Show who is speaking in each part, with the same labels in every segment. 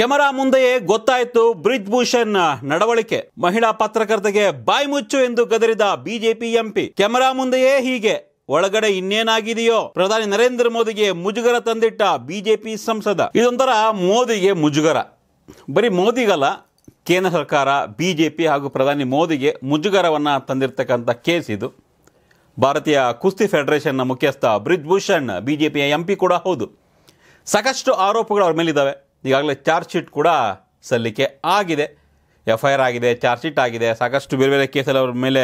Speaker 1: camera ಮುಂದೆಯೇ ಗೊತ್ತಾಯಿತು bridge Bhushan ನಡವಳಿಕೆ ಮಹಿಳಾ ಪತ್ರಕರ್ತೆಗೆ ಬಾಯಿ ಮುಚ್ಚು ಎಂದು ಗದರಿದ ಬಿಜೆಪಿ ಎಂಪಿ ಕ್ಯಾಮರಾ ಮುಂದೆಯೇ ಹೀಗೆ ಒಳಗಡೆ ಇನ್ನೇನಾಗಿದೆಯೋ ಪ್ರಧಾನಿ ನರೇಂದ್ರ ಮೋದಿಗೆ ಮುಜುಗರ ತಂದಿಟ್ಟ ಬಿಜೆಪಿ ಸಂಸದ ಇದೊಂಥರ ಮೋದಿಗೆ ಮುಜುಗರ ಬರೀ ಮೋದಿಗಲ್ಲ ಕೇಂದ್ರ ಸರ್ಕಾರ ಬಿಜೆಪಿ ಹಾಗೂ ಪ್ರಧಾನಿ ಮೋದಿಗೆ ಮುಜುಗರವನ್ನು ತಂದಿರತಕ್ಕಂಥ ಕೇಸ್ ಇದು ಭಾರತೀಯ ಕುಸ್ತಿ ಫೆಡರೇಷನ್ನ ಮುಖ್ಯಸ್ಥ ಬ್ರಿಜ್ ಭೂಷಣ್ ಬಿಜೆಪಿಯ ಎಂಪಿ ಕೂಡ ಹೌದು ಸಾಕಷ್ಟು ಆರೋಪಗಳು ಅವ್ರ ಮೇಲಿದ್ದಾವೆ ಈಗಾಗಲೇ ಚಾರ್ಜ್ ಶೀಟ್ ಕೂಡ ಸಲ್ಲಿಕೆ ಆಗಿದೆ ಎಫ್ ಐ ಆರ್ ಆಗಿದೆ ಚಾರ್ಜ್ ಶೀಟ್ ಆಗಿದೆ ಸಾಕಷ್ಟು ಬೇರೆ ಬೇರೆ ಕೇಸಲ್ಲಿ ಅವ್ರ ಮೇಲೆ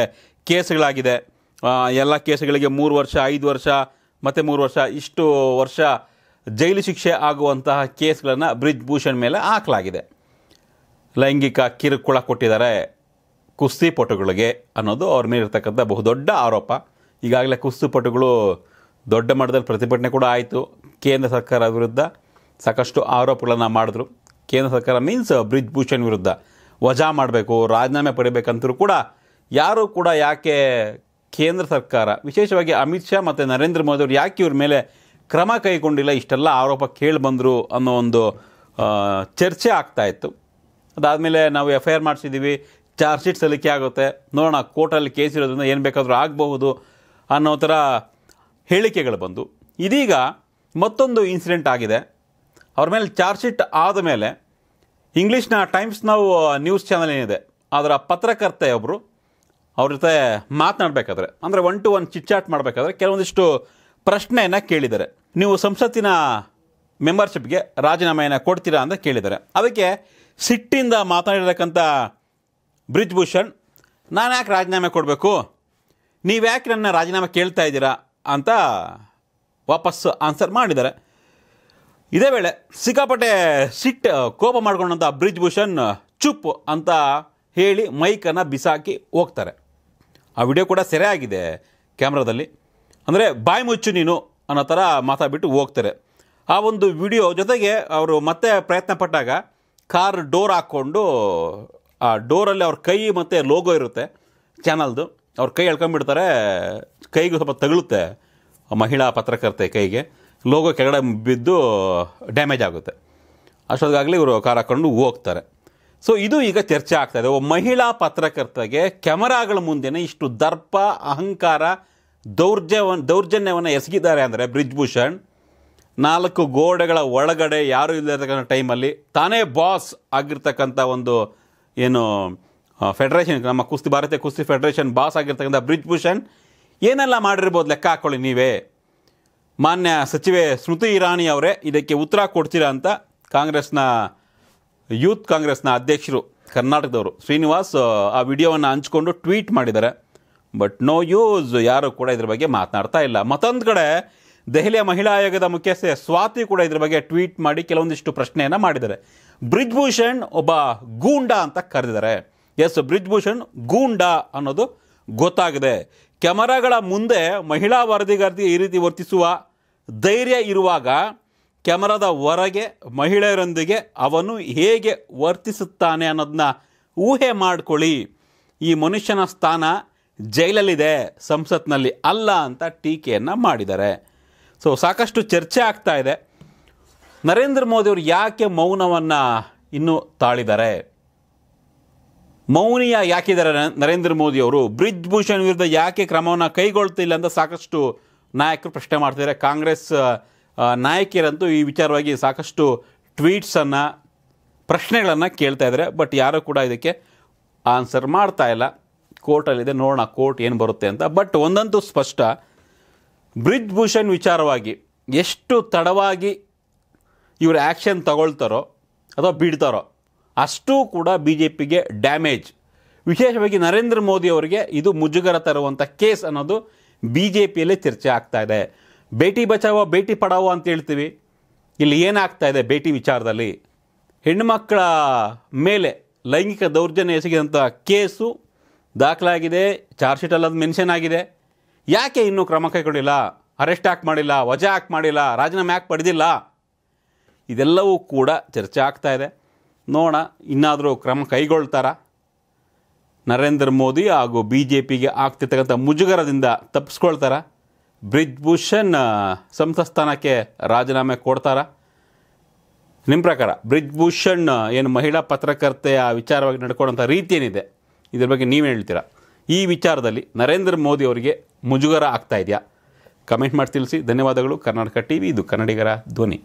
Speaker 1: ಕೇಸ್ಗಳಾಗಿದೆ ಎಲ್ಲ ಕೇಸ್ಗಳಿಗೆ ಮೂರು ವರ್ಷ ಐದು ವರ್ಷ ಮತ್ತು ಮೂರು ವರ್ಷ ಇಷ್ಟು ವರ್ಷ ಜೈಲು ಶಿಕ್ಷೆ ಆಗುವಂತಹ ಕೇಸ್ಗಳನ್ನು ಬ್ರಿಜ್ ಭೂಷಣ್ ಮೇಲೆ ಹಾಕಲಾಗಿದೆ ಲೈಂಗಿಕ ಕಿರುಕುಳ ಕೊಟ್ಟಿದ್ದಾರೆ ಕುಸ್ತಿಪಟುಗಳಿಗೆ ಅನ್ನೋದು ಅವ್ರ ಮೇಲಿರ್ತಕ್ಕಂಥ ಬಹುದೊಡ್ಡ ಆರೋಪ ಈಗಾಗಲೇ ಕುಸ್ತಿಪಟುಗಳು ದೊಡ್ಡ ಮಟ್ಟದಲ್ಲಿ ಪ್ರತಿಭಟನೆ ಕೂಡ ಆಯಿತು ಕೇಂದ್ರ ಸರ್ಕಾರ ವಿರುದ್ಧ ಸಾಕಷ್ಟು ಆರೋಪಗಳನ್ನು ಮಾಡಿದ್ರು ಕೇಂದ್ರ ಸರ್ಕಾರ ಮೀನ್ಸ್ uh, ಬ್ರಿಜ್ ಭೂಷಣ್ ವಿರುದ್ಧ ವಜಾ ಮಾಡಬೇಕು ರಾಜೀನಾಮೆ ಪಡಿಬೇಕಂತರೂ ಕೂಡ ಯಾರೂ ಕೂಡ ಯಾಕೆ ಕೇಂದ್ರ ಸರ್ಕಾರ ವಿಶೇಷವಾಗಿ ಅಮಿತ್ ಶಾ ಮತ್ತು ನರೇಂದ್ರ ಮೋದಿ ಅವರು ಯಾಕೆ ಇವ್ರ ಮೇಲೆ ಕ್ರಮ ಕೈಗೊಂಡಿಲ್ಲ ಇಷ್ಟೆಲ್ಲ ಆರೋಪ ಕೇಳಿ ಅನ್ನೋ ಒಂದು ಚರ್ಚೆ ಆಗ್ತಾ ಇತ್ತು ಅದಾದಮೇಲೆ ನಾವು ಎಫ್ ಐ ಆರ್ ಮಾಡಿಸಿದ್ದೀವಿ ಚಾರ್ಜ್ ಶೀಟ್ ಸಲ್ಲಿಕೆ ಆಗುತ್ತೆ ನೋಡೋಣ ಕೋರ್ಟಲ್ಲಿ ಕೇಸ್ ಇರೋದ್ರಿಂದ ಏನು ಬೇಕಾದರೂ ಆಗಬಹುದು ಅನ್ನೋ ಥರ ಹೇಳಿಕೆಗಳು ಬಂದು ಇದೀಗ ಮತ್ತೊಂದು ಇನ್ಸಿಡೆಂಟ್ ಆಗಿದೆ ಅವ್ರ ಮೇಲೆ ಚಾರ್ಜ್ ಶೀಟ್ ಆದ ಮೇಲೆ ಇಂಗ್ಲೀಷ್ನ ಟೈಮ್ಸ್ ನಾವು ನ್ಯೂಸ್ ಚಾನಲ್ ಏನಿದೆ ಅದರ ಪತ್ರಕರ್ತೆಯೊಬ್ಬರು ಅವ್ರ ಜೊತೆ ಮಾತನಾಡಬೇಕಾದ್ರೆ ಅಂದರೆ ಒನ್ ಟು ಒನ್ ಚಿಟ್ಚಾಟ್ ಮಾಡಬೇಕಾದ್ರೆ ಕೆಲವೊಂದಿಷ್ಟು ಪ್ರಶ್ನೆಯನ್ನು ಕೇಳಿದ್ದಾರೆ ನೀವು ಸಂಸತ್ತಿನ ಮೆಂಬರ್ಶಿಪ್ಗೆ ರಾಜೀನಾಮೆಯನ್ನು ಕೊಡ್ತೀರಾ ಅಂತ ಕೇಳಿದ್ದಾರೆ ಅದಕ್ಕೆ ಸಿಟ್ಟಿಂದ ಮಾತನಾಡಿರತಕ್ಕಂಥ ಬ್ರಿಜ್ಭೂಷಣ್ ನಾನು ಯಾಕೆ ರಾಜೀನಾಮೆ ಕೊಡಬೇಕು ನೀವು ಯಾಕೆ ನನ್ನ ರಾಜೀನಾಮೆ ಕೇಳ್ತಾ ಇದ್ದೀರಾ ಅಂತ ವಾಪಸ್ಸು ಆನ್ಸರ್ ಮಾಡಿದ್ದಾರೆ ಇದೇ ವೇಳೆ ಸಿಕ್ಕಾಪಟ್ಟೆ ಸಿಟ್ಟು ಕೋಪ ಮಾಡ್ಕೊಂಡಂಥ ಬ್ರಿಜ್ ಭೂಷಣ್ ಚುಪ್ ಅಂತ ಹೇಳಿ ಮೈಕನ್ನು ಬಿಸಾಕಿ ಹೋಗ್ತಾರೆ ಆ ವಿಡಿಯೋ ಕೂಡ ಸೆರೆ ಆಗಿದೆ ಕ್ಯಾಮ್ರಾದಲ್ಲಿ ಅಂದರೆ ಬಾಯಿ ಮುಚ್ಚು ನೀನು ಅನ್ನೋ ಥರ ಮಾತಾಡ್ಬಿಟ್ಟು ಹೋಗ್ತಾರೆ ಆ ಒಂದು ವಿಡಿಯೋ ಜೊತೆಗೆ ಅವರು ಮತ್ತೆ ಪ್ರಯತ್ನ ಪಟ್ಟಾಗ ಕಾರ್ ಡೋರ್ ಹಾಕ್ಕೊಂಡು ಆ ಡೋರಲ್ಲಿ ಅವ್ರ ಕೈ ಮತ್ತು ಲೋಗೋ ಇರುತ್ತೆ ಚಾನಲ್ದು ಅವ್ರ ಕೈ ಎಳ್ಕೊಂಬಿಡ್ತಾರೆ ಕೈಗೂ ಸ್ವಲ್ಪ ತಗಳುತ್ತೆ ಮಹಿಳಾ ಪತ್ರಕರ್ತೆ ಕೈಗೆ ಲೋಗೋ ಕೆಳಗಡೆ ಬಿದ್ದು ಡ್ಯಾಮೇಜ್ ಆಗುತ್ತೆ ಅಷ್ಟೊತ್ತಿಗಾಗಲಿ ಇವರು ಕಾರ್ ಹಾಕೊಂಡು ಹೋಗ್ತಾರೆ ಸೊ ಇದು ಈಗ ಚರ್ಚೆ ಆಗ್ತಾ ಇದೆ ಒಬ್ಬ ಮಹಿಳಾ ಪತ್ರಕರ್ತಗೆ ಕ್ಯಾಮರಾಗಳ ಮುಂದೆನೇ ಇಷ್ಟು ದರ್ಪ ಅಹಂಕಾರ ದೌರ್ಜವನ್ ದೌರ್ಜನ್ಯವನ್ನು ಎಸಗಿದ್ದಾರೆ ಅಂದರೆ ಭೂಷಣ್ ನಾಲ್ಕು ಗೋಡೆಗಳ ಒಳಗಡೆ ಯಾರೂ ಇಲ್ಲತಕ್ಕಂಥ ಟೈಮಲ್ಲಿ ತಾನೇ ಬಾಸ್ ಆಗಿರ್ತಕ್ಕಂಥ ಒಂದು ಏನು ಫೆಡರೇಷನ್ ನಮ್ಮ ಕುಸ್ತಿ ಭಾರತೀಯ ಕುಸ್ತಿ ಫೆಡರೇಷನ್ ಬಾಸ್ ಆಗಿರ್ತಕ್ಕಂಥ ಭೂಷಣ್ ಏನೆಲ್ಲ ಮಾಡಿರ್ಬೋದು ಲೆಕ್ಕ ಹಾಕ್ಕೊಳ್ಳಿ ನೀವೇ ಮಾನ್ಯ ಸಚಿವೆ ಸ್ಮೃತಿ ಇರಾನಿ ಅವರೇ ಇದಕ್ಕೆ ಉತ್ತರ ಕೊಡ್ತೀರಾ ಅಂತ ಕಾಂಗ್ರೆಸ್ನ ಯೂತ್ ಕಾಂಗ್ರೆಸ್ನ ಅಧ್ಯಕ್ಷರು ಕರ್ನಾಟಕದವರು ಶ್ರೀನಿವಾಸ್ ಆ ವಿಡಿಯೋವನ್ನು ಹಂಚ್ಕೊಂಡು ಟ್ವೀಟ್ ಮಾಡಿದ್ದಾರೆ ಬಟ್ ನೋ ಯೂಸ್ ಯಾರು ಕೂಡ ಇದ್ರ ಬಗ್ಗೆ ಮಾತನಾಡ್ತಾ ಇಲ್ಲ ಮತ್ತೊಂದು ಕಡೆ ದೆಹಲಿಯ ಮಹಿಳಾ ಆಯೋಗದ ಮುಖ್ಯಸ್ಥೆ ಸ್ವಾತಿ ಕೂಡ ಇದ್ರ ಬಗ್ಗೆ ಟ್ವೀಟ್ ಮಾಡಿ ಕೆಲವೊಂದಿಷ್ಟು ಪ್ರಶ್ನೆಯನ್ನು ಮಾಡಿದ್ದಾರೆ ಬ್ರಿಜ್ಭೂಷಣ್ ಒಬ್ಬ ಗೂಂಡಾ ಅಂತ ಕರೆದಿದ್ದಾರೆ ಎಸ್ ಬ್ರಿಜ್ಭೂಷಣ್ ಗೂಂಡಾ ಅನ್ನೋದು ಗೊತ್ತಾಗಿದೆ ಕ್ಯಾಮರಾಗಳ ಮುಂದೆ ಮಹಿಳಾ ವರದಿಗಾರ್ತಿ ಈ ರೀತಿ ವರ್ತಿಸುವ ಧೈರ್ಯ ಇರುವಾಗ ಕ್ಯಾಮರಾದ ಹೊರಗೆ ಮಹಿಳೆಯರೊಂದಿಗೆ ಅವನು ಹೇಗೆ ವರ್ತಿಸುತ್ತಾನೆ ಅನ್ನೋದನ್ನ ಊಹೆ ಮಾಡಿಕೊಳ್ಳಿ ಈ ಮನುಷ್ಯನ ಸ್ಥಾನ ಜೈಲಲ್ಲಿದೆ ಸಂಸತ್ನಲ್ಲಿ ಅಲ್ಲ ಅಂತ ಟೀಕೆಯನ್ನು ಮಾಡಿದ್ದಾರೆ ಸೊ ಸಾಕಷ್ಟು ಚರ್ಚೆ ಆಗ್ತಾ ಇದೆ ನರೇಂದ್ರ ಮೋದಿಯವರು ಯಾಕೆ ಮೌನವನ್ನು ಇನ್ನೂ ತಾಳಿದ್ದಾರೆ ಮೌನಿಯ ಯಾಕಿದ್ದಾರೆ ನರೇಂದ್ರ ಮೋದಿ ಅವರು ಬ್ರಿಜ್ ಭೂಷಣ್ ವಿರುದ್ಧ ಯಾಕೆ ಕ್ರಮವನ್ನು ಕೈಗೊಳ್ತಿಲ್ಲ ಅಂತ ಸಾಕಷ್ಟು ನಾಯಕರು ಪ್ರಶ್ನೆ ಮಾಡ್ತಿದ್ದಾರೆ ಕಾಂಗ್ರೆಸ್ ನಾಯಕಿಯರಂತೂ ಈ ವಿಚಾರವಾಗಿ ಸಾಕಷ್ಟು ಟ್ವೀಟ್ಸನ್ನು ಪ್ರಶ್ನೆಗಳನ್ನು ಕೇಳ್ತಾ ಇದ್ದಾರೆ ಬಟ್ ಯಾರೂ ಕೂಡ ಇದಕ್ಕೆ ಆನ್ಸರ್ ಮಾಡ್ತಾ ಇಲ್ಲ ಕೋರ್ಟಲ್ಲಿದೆ ನೋಡೋಣ ಕೋರ್ಟ್ ಏನು ಬರುತ್ತೆ ಅಂತ ಬಟ್ ಒಂದಂತೂ ಸ್ಪಷ್ಟ ಬ್ರಿಜ್ ಭೂಷಣ್ ವಿಚಾರವಾಗಿ ಎಷ್ಟು ತಡವಾಗಿ ಇವರು ಆ್ಯಕ್ಷನ್ ತಗೊಳ್ತಾರೋ ಅಥವಾ ಬಿಡ್ತಾರೋ ಅಷ್ಟೂ ಕೂಡ ಬಿ ಜೆ ಪಿಗೆ ಡ್ಯಾಮೇಜ್ ವಿಶೇಷವಾಗಿ ನರೇಂದ್ರ ಮೋದಿ ಅವರಿಗೆ ಇದು ಮುಜುಗರ ತರುವಂಥ ಕೇಸ್ ಅನ್ನೋದು ಬಿ ಜೆ ಪಿಯಲ್ಲಿ ಚರ್ಚೆ ಆಗ್ತಾ ಇದೆ ಭೇಟಿ ಬಚಾವೋ ಬೇಟಿ ಪಡಾವೋ ಅಂತ ಹೇಳ್ತೀವಿ ಇಲ್ಲಿ ಏನಾಗ್ತಾ ಇದೆ ಭೇಟಿ ವಿಚಾರದಲ್ಲಿ ಹೆಣ್ಣುಮಕ್ಕಳ ಮೇಲೆ ಲೈಂಗಿಕ ದೌರ್ಜನ್ಯ ಎಸಗಿದಂಥ ಕೇಸು ದಾಖಲಾಗಿದೆ ಚಾರ್ಜ್ ಶೀಟ್ ಅದು ಮೆನ್ಷನ್ ಆಗಿದೆ ಯಾಕೆ ಇನ್ನೂ ಕ್ರಮ ಕೈಗೊಂಡಿಲ್ಲ ಅರೆಸ್ಟ್ ಹಾಕಿ ಮಾಡಿಲ್ಲ ವಜಾ ಹಾಕಿ ಮಾಡಿಲ್ಲ ರಾಜೀನಾಮೆ ಯಾಕೆ ಪಡೆದಿಲ್ಲ ಇದೆಲ್ಲವೂ ಕೂಡ ಚರ್ಚೆ ಆಗ್ತಾ ಇದೆ ನೋಡ ಇನ್ನಾದರೂ ಕ್ರಮ ಕೈಗೊಳ್ತಾರ ನರೇಂದ್ರ ಮೋದಿ ಹಾಗೂ ಬಿ ಜೆ ಪಿಗೆ ಆಗ್ತಿರ್ತಕ್ಕಂಥ ಮುಜುಗರದಿಂದ ತಪ್ಪಿಸ್ಕೊಳ್ತಾರ ಬ್ರಿಜ್ಭೂಷಣ್ ಸಂಸ್ಥಾನಕ್ಕೆ ರಾಜೀನಾಮೆ ಕೊಡ್ತಾರ ನಿಮ್ಮ ಪ್ರಕಾರ ಬ್ರಿಜ್ಭೂಷಣ್ ಏನು ಮಹಿಳಾ ಪತ್ರಕರ್ತೆಯ ವಿಚಾರವಾಗಿ ನಡ್ಕೊಳ್ಳೋಂಥ ರೀತಿ ಏನಿದೆ ಇದ್ರ ಬಗ್ಗೆ ನೀವೇ ಹೇಳ್ತೀರಾ ಈ ವಿಚಾರದಲ್ಲಿ ನರೇಂದ್ರ ಮೋದಿ ಅವರಿಗೆ ಮುಜುಗರ ಆಗ್ತಾ ಇದೆಯಾ ಕಮೆಂಟ್ ಮಾಡಿ ತಿಳಿಸಿ ಧನ್ಯವಾದಗಳು ಕರ್ನಾಟಕ ಟಿ ವಿ ಇದು ಕನ್ನಡಿಗರ ಧ್ವನಿ